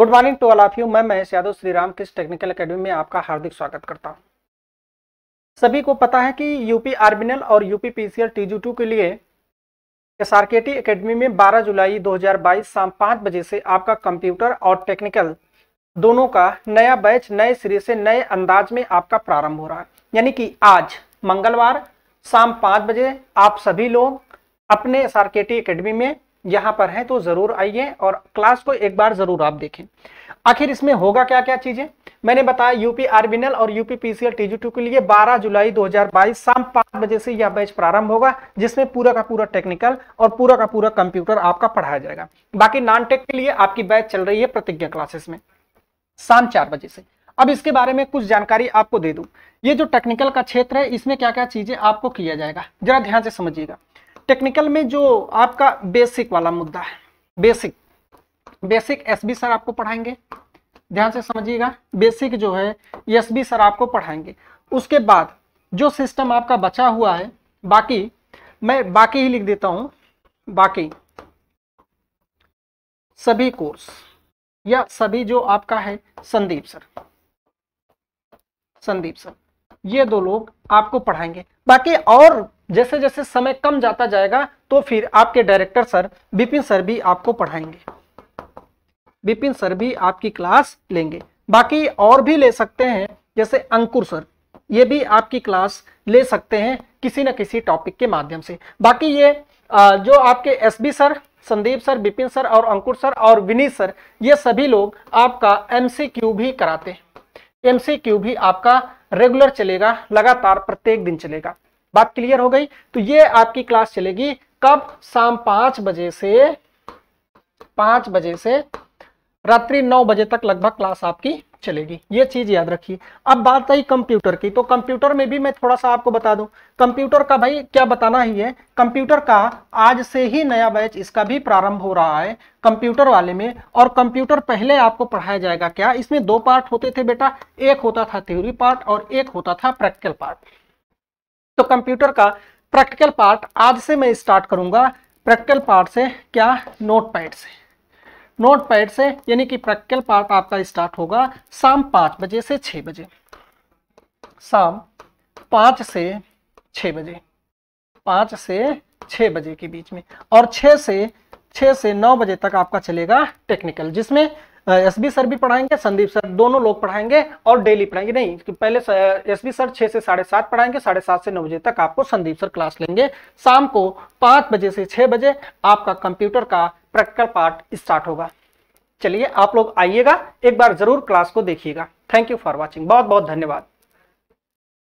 good morning to all of you मैं महेश यादव श्री राम किस technical academy में आपका हार्दिक स्वागत करता हूं सभी को पता है कि यूपी आर्मिनल और यूपी पीसीएल टीजू टू के लिए S R K T academy में 12 जुलाई 2022 शाम पाँच बजे से आपका कंप्यूटर और टेक्निकल दोनों का नया बैच नए सिरे से नए अंदाज में आपका प्रारंभ हो रहा है यानी कि आज मंगलवार शाम पाँच बजे आप सभी लोग अपने S R K T academy में यहां पर है तो जरूर आइए और क्लास को एक बार जरूर आप देखें आखिर इसमें होगा क्या क्या चीजें मैंने बताया यूपी आरबीएनएल और यूपी पीसीएल टीजी टू के लिए 12 जुलाई 2022 शाम पांच बजे से यह बैच प्रारंभ होगा जिसमें पूरा का पूरा टेक्निकल और पूरा का पूरा कंप्यूटर आपका पढ़ाया जाएगा बाकी नॉन टेक के लिए आपकी बैच चल रही है प्रतिज्ञा क्लासेस में शाम चार बजे से अब इसके बारे में कुछ जानकारी आपको दे दू ये जो टेक्निकल का क्षेत्र है इसमें क्या क्या चीजें आपको किया जाएगा जरा ध्यान से समझिएगा टेक्निकल में जो आपका बेसिक वाला मुद्दा है बेसिक बेसिक एसबी सर आपको पढ़ाएंगे ध्यान से समझिएगा बेसिक जो है एसबी सर आपको पढ़ाएंगे उसके बाद जो सिस्टम आपका बचा हुआ है बाकी मैं बाकी ही लिख देता हूं बाकी सभी कोर्स या सभी जो आपका है संदीप सर संदीप सर ये दो लोग आपको पढ़ाएंगे बाकी और जैसे जैसे समय कम जाता जाएगा तो फिर आपके डायरेक्टर सर बिपिन सर भी आपको पढ़ाएंगे बिपिन सर भी आपकी क्लास लेंगे बाकी और भी ले सकते हैं जैसे अंकुर सर ये भी आपकी क्लास ले सकते हैं किसी न किसी टॉपिक के माध्यम से बाकी ये जो आपके B sir Sandeep sir Bipin sir और अंकुर सर और विनीत सर ये सभी लोग आपका क्यू भी कराते हैं क्यू भी आपका रेगुलर चलेगा लगातार प्रत्येक दिन चलेगा बात क्लियर हो गई तो ये आपकी क्लास चलेगी कब शाम पांच बजे से पांच बजे से रात्रि नौ बजे तक लगभग क्लास आपकी चलेगी ये चीज याद रखिए अब बात आई कंप्यूटर की तो कंप्यूटर में भी मैं थोड़ा सा आपको बता दूं कंप्यूटर का भाई क्या बताना ही है कंप्यूटर का आज से ही नया बैच इसका भी प्रारंभ हो रहा है कंप्यूटर वाले में और कंप्यूटर पहले आपको पढ़ाया जाएगा क्या इसमें दो पार्ट होते थे बेटा एक होता था थ्योरी पार्ट और एक होता था प्रैक्टिकल पार्ट तो कंप्यूटर का प्रैक्टिकल पार्ट आज से मैं स्टार्ट करूंगा प्रैक्टिकल पार्ट से क्या नोट पैड से नोट पैड से यानी कि प्रैक्टिकल पार्ट आपका स्टार्ट होगा शाम पाँच बजे से छः बजे शाम पाँच से छः बजे पाँच से छः बजे के बीच में और छः से छः से नौ बजे तक आपका चलेगा टेक्निकल जिसमें एस बी सर भी पढ़ाएंगे संदीप सर दोनों लोग पढ़ाएंगे और डेली पढ़ाएंगे नहीं पहले एस बी सर छः से साढ़े सात पढ़ाएंगे साढ़े सात से नौ बजे तक आपको संदीप सर क्लास लेंगे शाम को पाँच बजे से छः बजे आपका कंप्यूटर का प्रैक्टिकल पार्ट स्टार्ट होगा चलिए आप लोग आइएगा एक बार जरूर क्लास को देखिएगा थैंक यू फॉर वॉचिंग बहुत बहुत धन्यवाद